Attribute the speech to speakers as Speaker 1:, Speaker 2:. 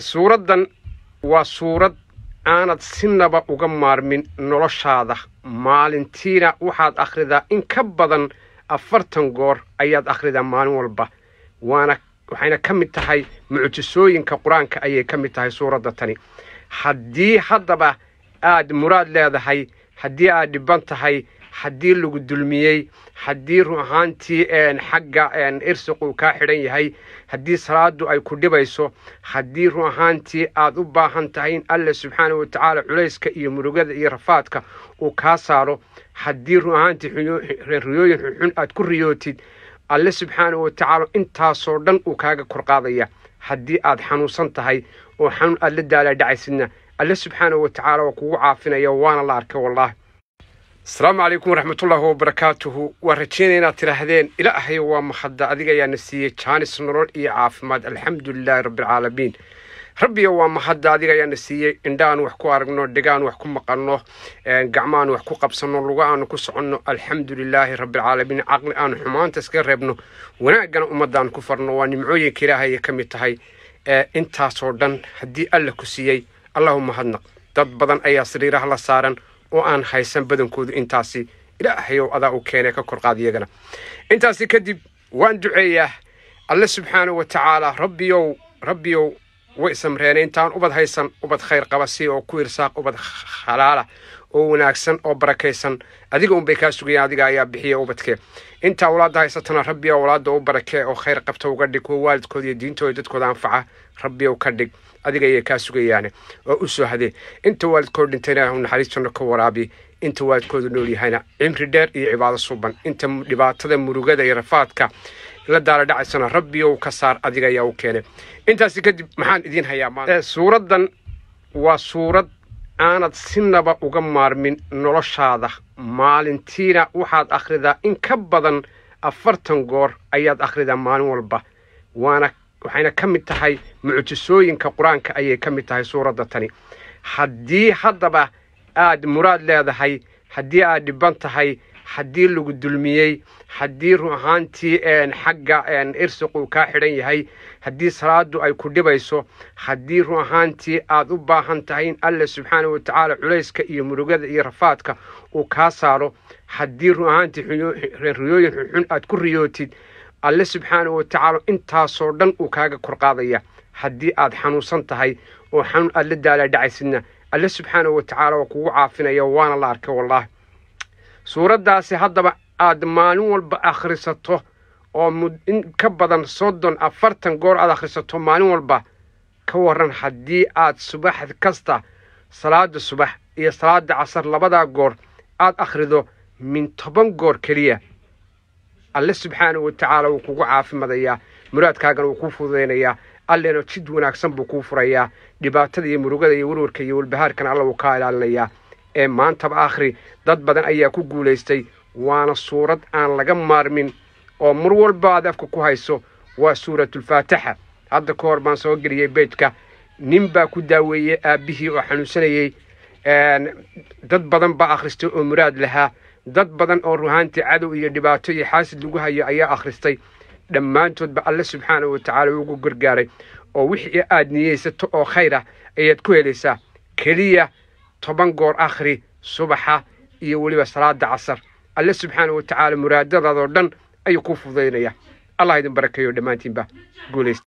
Speaker 1: suuraddan waa suurad aanad sinaba uga maarmin noloshaada maalintiina waxaad akhridaa in ka badan afartan goor ayaad akhridaa maalin walba waana waxayna ka mid tahay mucjisooyinka qur-aanka ayay ka mid tahay suuradda tani haddii haddaba aad muraad leedahay haddii aad dhiban tahay haddii lagu dulmiyey haddii run ahaantii xagga irsiq uu kaa xidhan yahay haddii salaadu ay ku dhibayso haddii run ahaantii aad u baahan tahay in allah subxaanah watacaala culayska iyo murugada iyo rafaadka uu kaa saaro haddii run ahaantii riyooyin xunxun aad ku riyootid alle subxaanah watacaala intaasoo dhan uu kaaga korqaadaya haddii aad xanuunsan tahay oo xanuun aad la daalaa daalaadhacaysidna alle subxaanahu watacaala waa kugu caafinaya waana la arka wallaahi asalaamu calaykum waraxmatullaahi wabarakaatuhu waa rajaynaya inaad tidhaahdeen ila ahyo waa mahadda adiga ayaana siiyey jaanis nolol iyo caafimaad alxamdulilaahi rabbialcaalamiin rabbiyo waa mahadda adiga ayaana siiyey indhaaan wax ku aragno dhegaan wax ku maqanno gacmaan wax ku qabsanno luga aanu ku soconno alxamdulilaahi rabbialcaalamiin caqli aanu xumaanta iska reebno wanaaggana ummaddaan ku farno waa nimcooyinka ilaahay ay ka mid tahay intaasoo dhan haddii alla ku siiyey allahu mahadnaq dad badan ayaa sariiraha la saaran oo aan haysan badankoodu intaasi ilaahayow adaa u keenee ka korqaad iyagana intaasi kadib waan duceeyaa alle subxaana wa tacaala rabbiyow rabbiyow way samreene intaan ubad haysan ubad khayr qaba si oo ku irsaaq ubad khalaala oo wanaagsan oo barakaysan adiga unbay kaa sugayaan adiga ayaa bixiya ubadke intaa awlaadda haysatana rabbi o awlaadda u barakee oo khayr qabta uga dhig kuwa waalidkooda iyo diintooda dadkooda anfaca rabbiow ka dhig adiga ayay kaa sugayaane oo u soo hadee inta waalidkooda dhintayna naxariistoona ka waraabi inta waalidkooda nool yahayna cimri dheer iyo cibaado suuban inta dhibaatada murugada iyo rafaadka la daala dhacaysana rabbiyow ka saar adiga ayaa u keenay intaasi kadib maxaan idiin hayaa suuraddan waa suurad aanad sinaba uga maarmin noloshaada maalintiina waxaad akhridaa in ka badan afartan goor ayaad akhridaa maalin walba waana waxayna ka mid tahay mucjisooyinka qur-aanka ayay ka mid tahay suuradda tani haddii haddaba aad muraad leedahay haddii aad dhibban tahay haddii lagu dulmiyey haddii run ahaantii xagga irsiq uu kaa xidhan yahay haddii salaadu ay ku dhibayso haddii run ahaantii aad u baahan tahay in alle subxaana watacaala culayska iyo murugada iyo rafaadka uu kaa saaro haddii run ahaantii riyooyin xunxun aad ku riyootid alle subxaana watacaala intaasoo dhan uu kaaga korqaadaya haddii aad xanuunsan tahay oo xanuun aad la daalaa dhacaysidna alle subxaana watacaala waa kugu caafinaya waana la arkay wallaahi suuraddaasi haddaba aad maalin walba akhrisato oo in ka badan soddon afartan goor aad akhrisato maalin walba ka warran haddii aad subax kasta salaada subax iyo salaada casar labadaa goor aad akhrido min toban goor keliya alle subxaanahu wa tacaala wuu kugu caafimadayaa muraadkaagana wuu kuu fududaynayaa alleno jid wanaagsan buu kuu furayaa dhibaatada iyo murugada iyo werwarka iyo walbahaarkana alla wuu kaa ilaalinayaa ee maantaba akhri dad badan ayaa ku guulaystay waana suurad aan laga maarmin oo mar walba aad afka ku hayso waa suuratulfaatixa hadda ka hor baan soo geliyey beytka nin baa ku daaweeyey aabbihii oo xanuunsanayey dad badan baa akhristay oo muraad lahaa dad badan oo ruhaantii cadow iyo dhibaato iyo xaasid lagu hayo ayaa akhristay dhammaantoodba alle subxaanahu watacaala ugu gargaaray oo wixii aad niyeysato oo khayr ah ayaad ku helaysaa keliya toban goor akhri subaxa iyo weliba salaada casar alle subxaana wa tacaala muraadadaadoo dhan ayuu ku fudaynayaa allah idin barakeeyo dhammaantiinba guulays